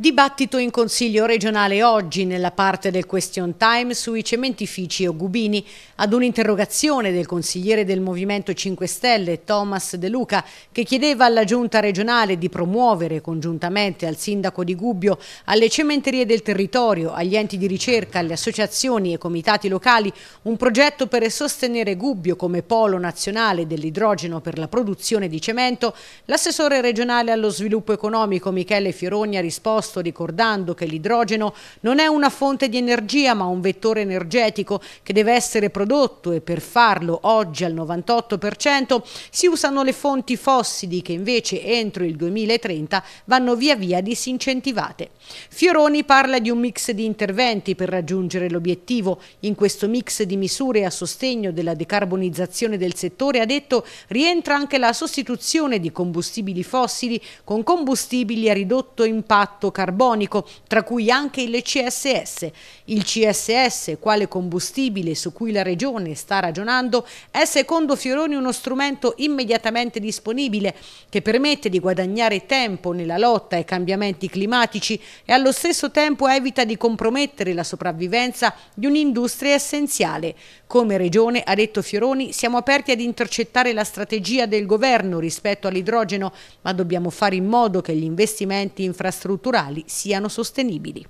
Dibattito in Consiglio regionale oggi nella parte del question time sui cementifici o gubini ad un'interrogazione del consigliere del Movimento 5 Stelle Thomas De Luca che chiedeva alla giunta regionale di promuovere congiuntamente al sindaco di Gubbio, alle cementerie del territorio, agli enti di ricerca, alle associazioni e comitati locali un progetto per sostenere Gubbio come polo nazionale dell'idrogeno per la produzione di cemento, l'assessore regionale allo sviluppo economico Michele Fioroni ha risposto agosto, ricordando che l'idrogeno non è una fonte di energia ma un vettore energetico che deve essere prodotto e per farlo oggi al 98% si usano le fonti fossili che invece entro il 2030 vanno via via disincentivate. Fioroni parla di un mix di interventi per raggiungere l'obiettivo. In questo mix di misure a sostegno della decarbonizzazione del settore, ha detto, rientra anche la sostituzione di combustibili fossili con combustibili a ridotto impatto idrocarbonico, tra cui anche il CSS. Il CSS, quale combustibile su cui la Regione sta ragionando, è secondo Fioroni uno strumento immediatamente disponibile che permette di guadagnare tempo nella lotta ai cambiamenti climatici e allo stesso tempo evita di compromettere la sopravvivenza di un'industria essenziale. Come Regione, ha detto Fioroni, siamo aperti ad intercettare la strategia del governo rispetto all'idrogeno, ma dobbiamo fare in modo che gli investimenti infrastrutturali ambientali siano sostenibili.